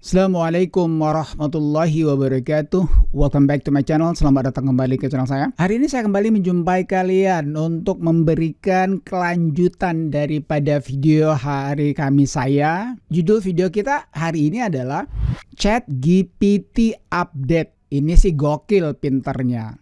Assalamualaikum warahmatullahi wabarakatuh Welcome back to my channel Selamat datang kembali ke channel saya Hari ini saya kembali menjumpai kalian Untuk memberikan kelanjutan Daripada video hari kami saya Judul video kita hari ini adalah Chat GPT Update Ini sih gokil pinternya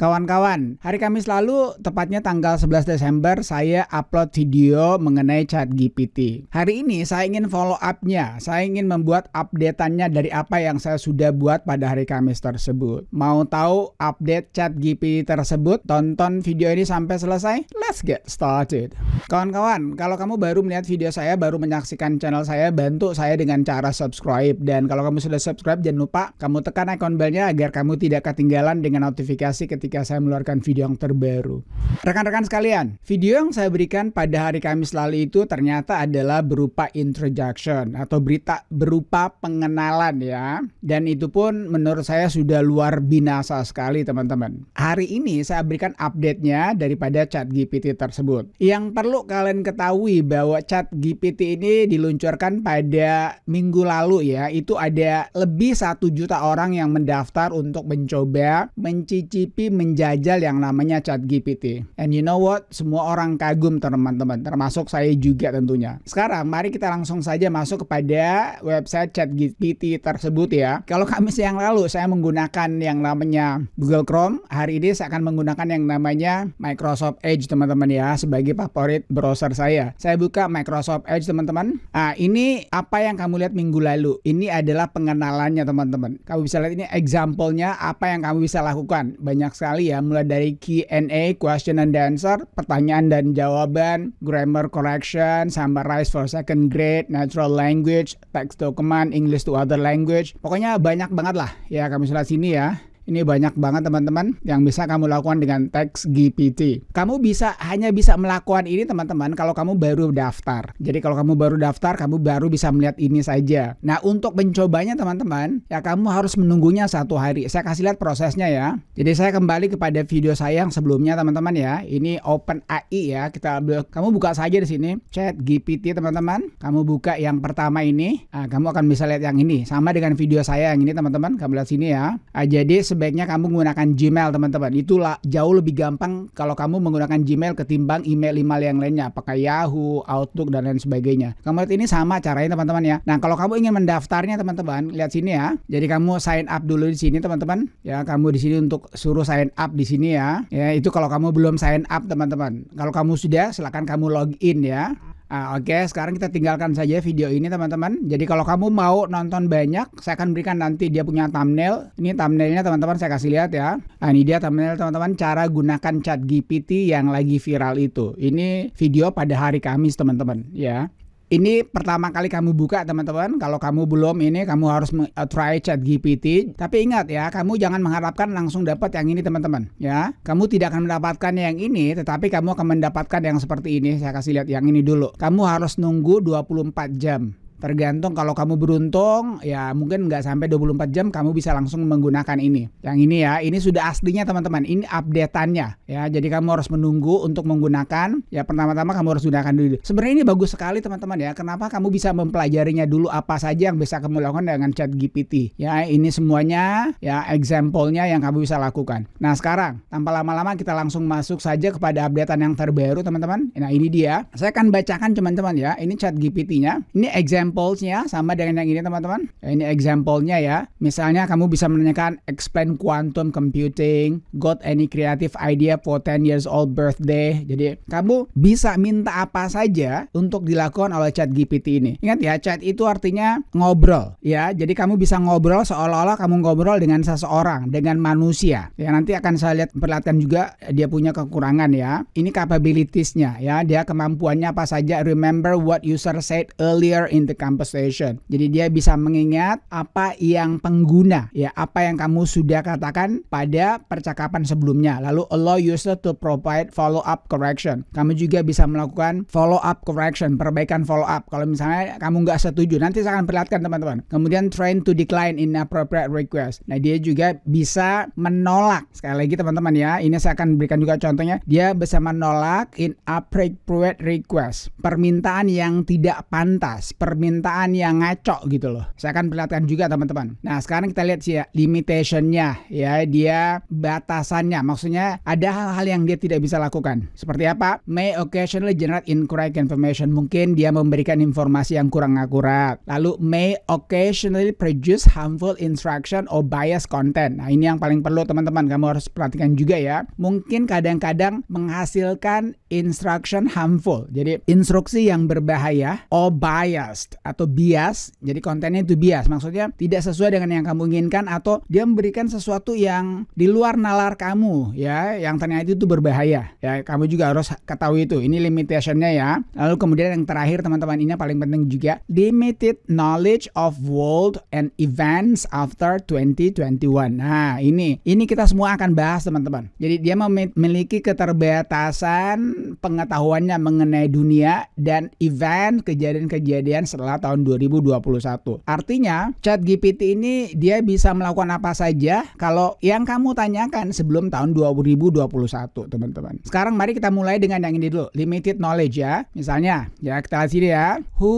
Kawan-kawan, hari Kamis lalu, tepatnya tanggal 11 Desember, saya upload video mengenai chat GPT. Hari ini saya ingin follow up-nya, saya ingin membuat updateannya dari apa yang saya sudah buat pada hari Kamis tersebut. Mau tahu update chat GPT tersebut? Tonton video ini sampai selesai. Let's get started. Kawan-kawan, kalau kamu baru melihat video saya, baru menyaksikan channel saya, bantu saya dengan cara subscribe. Dan kalau kamu sudah subscribe, jangan lupa kamu tekan bell-nya agar kamu tidak ketinggalan dengan notifikasi ketika ketika saya meluarkan video yang terbaru. Rekan-rekan sekalian, video yang saya berikan pada hari Kamis lalu itu ternyata adalah berupa introduction atau berita berupa pengenalan ya. Dan itu pun menurut saya sudah luar binasa sekali teman-teman. Hari ini saya berikan update-nya daripada chat GPT tersebut. Yang perlu kalian ketahui bahwa chat GPT ini diluncurkan pada minggu lalu ya. Itu ada lebih satu juta orang yang mendaftar untuk mencoba mencicipi menjajal yang namanya chat GPT. And you know what? Semua orang kagum teman-teman, termasuk saya juga tentunya. Sekarang mari kita langsung saja masuk kepada website chat GPT tersebut ya. Kalau kami yang lalu saya menggunakan yang namanya Google Chrome, hari ini saya akan menggunakan yang namanya Microsoft Edge teman-teman ya sebagai favorit browser saya. Saya buka Microsoft Edge teman-teman. Ah, ini apa yang kamu lihat minggu lalu? Ini adalah pengenalannya teman-teman. Kamu bisa lihat ini example-nya apa yang kamu bisa lakukan. Banyak sekali sekali ya, mulai dari Q&A, question and answer, pertanyaan dan jawaban, grammar correction, summarize for second grade, natural language, text document, English to other language. Pokoknya banyak banget lah ya kami sudah sini ya. Ini banyak banget teman-teman yang bisa kamu lakukan dengan teks GPT. Kamu bisa hanya bisa melakukan ini teman-teman kalau kamu baru daftar. Jadi kalau kamu baru daftar, kamu baru bisa melihat ini saja. Nah untuk mencobanya teman-teman, ya kamu harus menunggunya satu hari. Saya kasih lihat prosesnya ya. Jadi saya kembali kepada video saya yang sebelumnya teman-teman ya. Ini Open AI ya. Kita kamu buka saja di sini chat GPT teman-teman. Kamu buka yang pertama ini. Nah, kamu akan bisa lihat yang ini. Sama dengan video saya yang ini teman-teman. Kamu lihat sini ya. Nah, jadi sebaiknya kamu menggunakan Gmail teman-teman. Itulah jauh lebih gampang kalau kamu menggunakan Gmail ketimbang email-email yang lainnya, pakai Yahoo, Outlook dan lain sebagainya. Kamu lihat ini sama caranya teman-teman ya. Nah kalau kamu ingin mendaftarnya teman-teman, lihat sini ya. Jadi kamu sign up dulu di sini teman-teman. Ya kamu di sini untuk suruh sign up di sini ya. Ya itu kalau kamu belum sign up teman-teman. Kalau kamu sudah, silahkan kamu login ya. Ah, oke, okay, sekarang kita tinggalkan saja video ini teman-teman. Jadi kalau kamu mau nonton banyak, saya akan berikan nanti dia punya thumbnail. Ini thumbnailnya teman-teman saya kasih lihat ya. Nah, ini dia thumbnail teman-teman cara gunakan chat GPT yang lagi viral itu. Ini video pada hari Kamis teman-teman ya. Ini pertama kali kamu buka teman-teman. Kalau kamu belum ini kamu harus uh, try chat GPT. Tapi ingat ya, kamu jangan mengharapkan langsung dapat yang ini teman-teman. Ya, kamu tidak akan mendapatkan yang ini, tetapi kamu akan mendapatkan yang seperti ini. Saya kasih lihat yang ini dulu. Kamu harus nunggu 24 jam. Tergantung kalau kamu beruntung ya mungkin nggak sampai 24 jam kamu bisa langsung menggunakan ini. Yang ini ya, ini sudah aslinya teman-teman. Ini updateannya ya. Jadi kamu harus menunggu untuk menggunakan. Ya pertama-tama kamu harus gunakan dulu. Sebenarnya ini bagus sekali teman-teman ya. Kenapa kamu bisa mempelajarinya dulu apa saja yang bisa kamu lakukan dengan chat GPT. Ya ini semuanya ya example-nya yang kamu bisa lakukan. Nah sekarang tanpa lama-lama kita langsung masuk saja kepada updatean yang terbaru teman-teman. Nah ini dia. Saya akan bacakan teman-teman ya. Ini chat GPT-nya. Ini example examplesnya sama dengan yang ini teman-teman. Ini examplenya ya. Misalnya kamu bisa menanyakan explain quantum computing, got any creative idea for 10 years old birthday. Jadi kamu bisa minta apa saja untuk dilakukan oleh chat GPT ini. Ingat ya, chat itu artinya ngobrol ya. Jadi kamu bisa ngobrol seolah-olah kamu ngobrol dengan seseorang, dengan manusia. Ya nanti akan saya lihat perhatikan juga eh, dia punya kekurangan ya. Ini capabilitiesnya ya. Dia kemampuannya apa saja. Remember what user said earlier in the conversation. Jadi dia bisa mengingat apa yang pengguna ya apa yang kamu sudah katakan pada percakapan sebelumnya. Lalu allow user to provide follow up correction. Kamu juga bisa melakukan follow up correction, perbaikan follow up. Kalau misalnya kamu nggak setuju, nanti saya akan perlihatkan teman-teman. Kemudian train to decline inappropriate request. Nah dia juga bisa menolak. Sekali lagi teman-teman ya, ini saya akan berikan juga contohnya. Dia bisa menolak inappropriate request, permintaan yang tidak pantas, permintaan permintaan yang ngaco gitu loh. Saya akan perlihatkan juga teman-teman. Nah sekarang kita lihat sih ya limitationnya ya dia batasannya. Maksudnya ada hal-hal yang dia tidak bisa lakukan. Seperti apa? May occasionally generate incorrect information. Mungkin dia memberikan informasi yang kurang akurat. Lalu may occasionally produce harmful instruction or biased content. Nah ini yang paling perlu teman-teman kamu harus perhatikan juga ya. Mungkin kadang-kadang menghasilkan instruction harmful. Jadi instruksi yang berbahaya or biased atau bias. Jadi kontennya itu bias, maksudnya tidak sesuai dengan yang kamu inginkan atau dia memberikan sesuatu yang di luar nalar kamu ya, yang ternyata itu berbahaya. Ya, kamu juga harus ketahui itu. Ini limitationnya ya. Lalu kemudian yang terakhir teman-teman ini yang paling penting juga limited knowledge of world and events after 2021. Nah, ini ini kita semua akan bahas teman-teman. Jadi dia memiliki keterbatasan pengetahuannya mengenai dunia dan event kejadian-kejadian setelah adalah tahun 2021. Artinya, Chat GPT ini dia bisa melakukan apa saja kalau yang kamu tanyakan sebelum tahun 2021, teman-teman. Sekarang mari kita mulai dengan yang ini dulu, limited knowledge ya. Misalnya, ya kita lihat sini ya. Who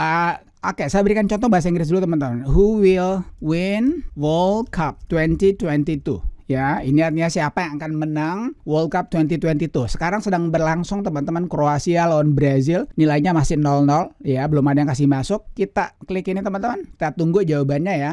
uh, Oke, saya berikan contoh bahasa Inggris dulu teman-teman. Who will win World Cup 2022? ya ini artinya siapa yang akan menang World Cup 2022 sekarang sedang berlangsung teman-teman Kroasia lawan Brazil nilainya masih 0-0 ya belum ada yang kasih masuk kita klik ini teman-teman kita tunggu jawabannya ya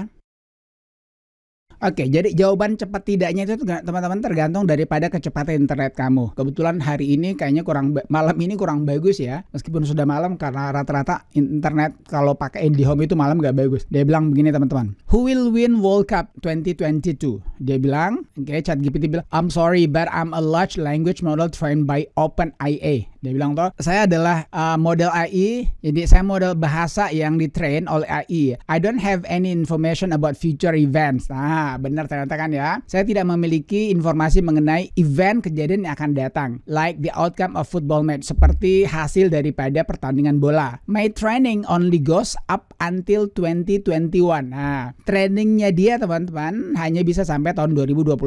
Oke, jadi jawaban cepat tidaknya itu teman-teman tergantung daripada kecepatan internet kamu. Kebetulan hari ini kayaknya kurang malam ini kurang bagus ya, meskipun sudah malam karena rata-rata internet kalau pakai IndiHome itu malam nggak bagus. Dia bilang begini teman-teman, Who will win World Cup 2022? Dia bilang, oke okay, GPT bilang, I'm sorry but I'm a large language model trained by OpenAI. Dia bilang toh, saya adalah uh, model AI, jadi saya model bahasa yang ditrain oleh AI. I don't have any information about future events. Nah, benar ternyata kan ya. Saya tidak memiliki informasi mengenai event kejadian yang akan datang, like the outcome of football match seperti hasil daripada pertandingan bola. My training only goes up until 2021. Nah, trainingnya dia teman-teman hanya bisa sampai tahun 2021.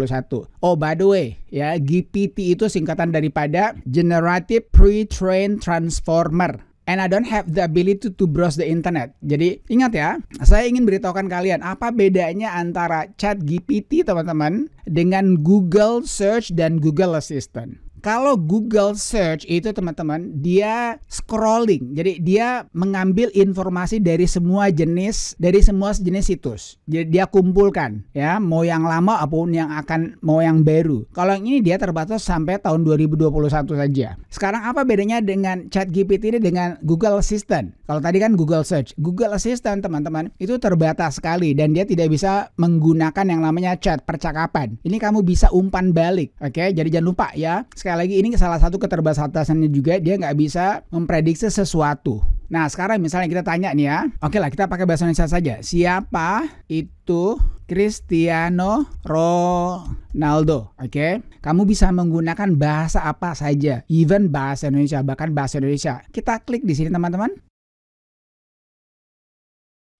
Oh, by the way, ya GPT itu singkatan daripada generative pre-trained transformer and I don't have the ability to browse the internet. Jadi ingat ya, saya ingin beritahukan kalian apa bedanya antara chat GPT teman-teman dengan Google Search dan Google Assistant. Kalau Google search itu teman-teman, dia scrolling. Jadi dia mengambil informasi dari semua jenis dari semua jenis situs. Jadi dia kumpulkan ya, mau yang lama apapun yang akan mau yang baru. Kalau yang ini dia terbatas sampai tahun 2021 saja. Sekarang apa bedanya dengan Chat GPT ini dengan Google Assistant? Kalau tadi kan Google search, Google Assistant teman-teman itu terbatas sekali dan dia tidak bisa menggunakan yang namanya chat percakapan. Ini kamu bisa umpan balik. Oke, jadi jangan lupa ya. Sekali sekali lagi ini salah satu keterbatasannya juga dia nggak bisa memprediksi sesuatu. Nah sekarang misalnya kita tanya nih ya, oke lah kita pakai bahasa Indonesia saja. Siapa itu Cristiano Ronaldo. Oke, okay? kamu bisa menggunakan bahasa apa saja, even bahasa Indonesia, bahkan bahasa Indonesia. Kita klik di sini, teman-teman.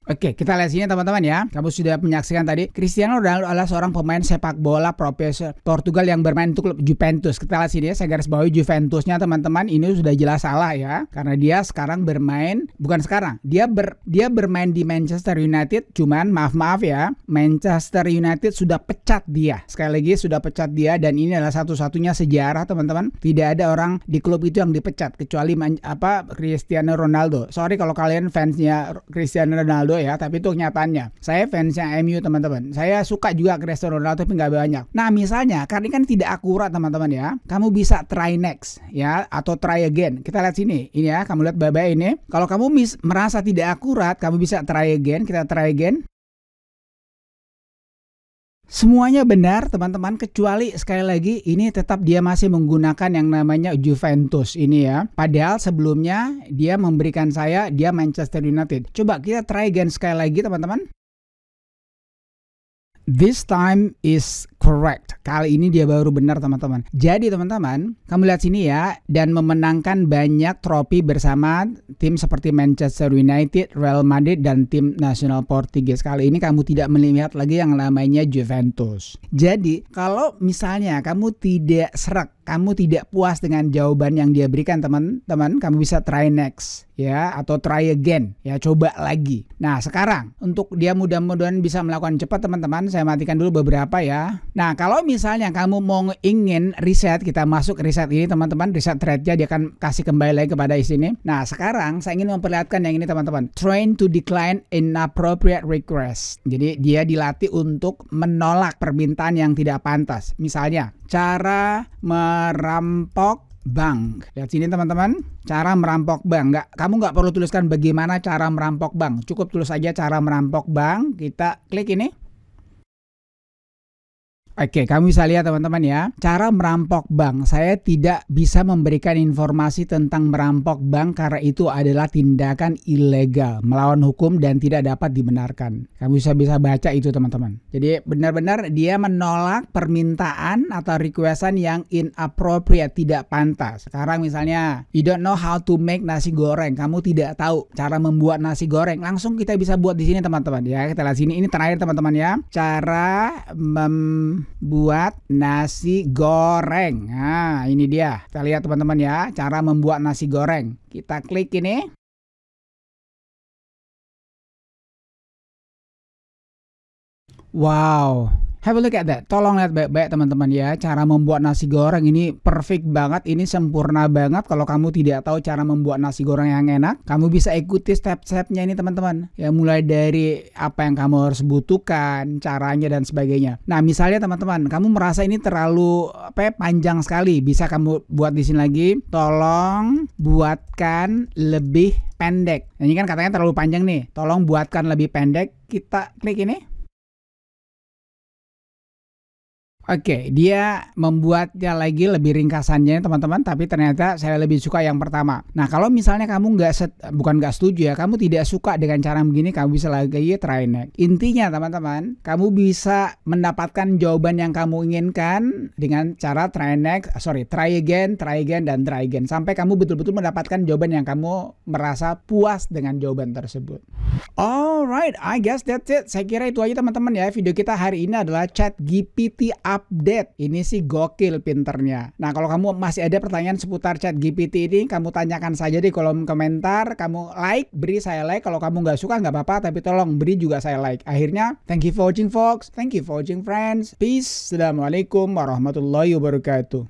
Oke, kita lihat sini teman-teman ya. Kamu sudah menyaksikan tadi Cristiano Ronaldo adalah seorang pemain sepak bola profesional Portugal yang bermain untuk klub Juventus. Kita lihat sini ya, saya garis bawahi Juventusnya teman-teman. Ini sudah jelas salah ya, karena dia sekarang bermain bukan sekarang. Dia ber dia bermain di Manchester United. Cuman maaf-maaf ya, Manchester United sudah pecat dia. Sekali lagi sudah pecat dia dan ini adalah satu-satunya sejarah teman-teman. Tidak ada orang di klub itu yang dipecat kecuali apa Cristiano Ronaldo. Sorry kalau kalian fansnya Cristiano Ronaldo Ronaldo ya, tapi itu kenyataannya. Saya fansnya MU teman-teman. Saya suka juga Cristiano Ronaldo tapi nggak banyak. Nah misalnya karena ini kan tidak akurat teman-teman ya. Kamu bisa try next ya atau try again. Kita lihat sini. Ini ya kamu lihat bye-bye ini. Kalau kamu mis merasa tidak akurat, kamu bisa try again. Kita try again. Semuanya benar teman-teman kecuali sekali lagi ini tetap dia masih menggunakan yang namanya Juventus ini ya. Padahal sebelumnya dia memberikan saya dia Manchester United. Coba kita try again sekali lagi teman-teman. This time is Correct. Kali ini dia baru benar teman-teman. Jadi teman-teman, kamu lihat sini ya dan memenangkan banyak trofi bersama tim seperti Manchester United, Real Madrid dan tim nasional Portugis. Kali ini kamu tidak melihat lagi yang namanya Juventus. Jadi, kalau misalnya kamu tidak serak kamu tidak puas dengan jawaban yang dia berikan teman-teman, kamu bisa try next ya atau try again ya coba lagi. Nah sekarang untuk dia mudah-mudahan bisa melakukan cepat teman-teman, saya matikan dulu beberapa ya. Nah kalau misalnya kamu mau ingin riset, kita masuk riset ini teman-teman, riset threadnya dia akan kasih kembali lagi kepada di sini. Nah sekarang saya ingin memperlihatkan yang ini teman-teman, train to decline inappropriate request. Jadi dia dilatih untuk menolak permintaan yang tidak pantas. Misalnya cara me merampok bank. Lihat sini teman-teman, cara merampok bank. Nggak, kamu nggak perlu tuliskan bagaimana cara merampok bank. Cukup tulis aja cara merampok bank. Kita klik ini. Oke, kamu bisa lihat teman-teman ya. Cara merampok bank, saya tidak bisa memberikan informasi tentang merampok bank karena itu adalah tindakan ilegal, melawan hukum dan tidak dapat dibenarkan. Kamu bisa bisa baca itu teman-teman. Jadi benar-benar dia menolak permintaan atau requestan yang inappropriate, tidak pantas. Sekarang misalnya, you don't know how to make nasi goreng, kamu tidak tahu cara membuat nasi goreng. Langsung kita bisa buat di sini teman-teman ya. Kita lihat sini ini terakhir teman-teman ya. Cara mem buat nasi goreng. Nah, ini dia. Kita lihat teman-teman ya, cara membuat nasi goreng. Kita klik ini. Wow, Have a look at that. Tolong lihat baik-baik teman-teman ya. Cara membuat nasi goreng ini perfect banget. Ini sempurna banget. Kalau kamu tidak tahu cara membuat nasi goreng yang enak, kamu bisa ikuti step-stepnya ini teman-teman. Ya mulai dari apa yang kamu harus butuhkan, caranya dan sebagainya. Nah misalnya teman-teman, kamu merasa ini terlalu apa ya, panjang sekali. Bisa kamu buat di sini lagi. Tolong buatkan lebih pendek. Nah, ini kan katanya terlalu panjang nih. Tolong buatkan lebih pendek. Kita klik ini Oke, okay, dia membuatnya lagi lebih ringkasannya teman-teman, tapi ternyata saya lebih suka yang pertama. Nah, kalau misalnya kamu nggak set, bukan nggak setuju ya, kamu tidak suka dengan cara begini, kamu bisa lagi try next. Intinya teman-teman, kamu bisa mendapatkan jawaban yang kamu inginkan dengan cara try next, eh, sorry, try again, try again, dan try again. Sampai kamu betul-betul mendapatkan jawaban yang kamu merasa puas dengan jawaban tersebut. Alright, I guess that's it. Saya kira itu aja teman-teman ya. Video kita hari ini adalah chat GPT update. Ini sih gokil pinternya. Nah, kalau kamu masih ada pertanyaan seputar chat GPT ini, kamu tanyakan saja di kolom komentar. Kamu like, beri saya like. Kalau kamu nggak suka nggak apa-apa, tapi tolong beri juga saya like. Akhirnya, thank you for watching folks. Thank you for watching friends. Peace. Assalamualaikum warahmatullahi wabarakatuh.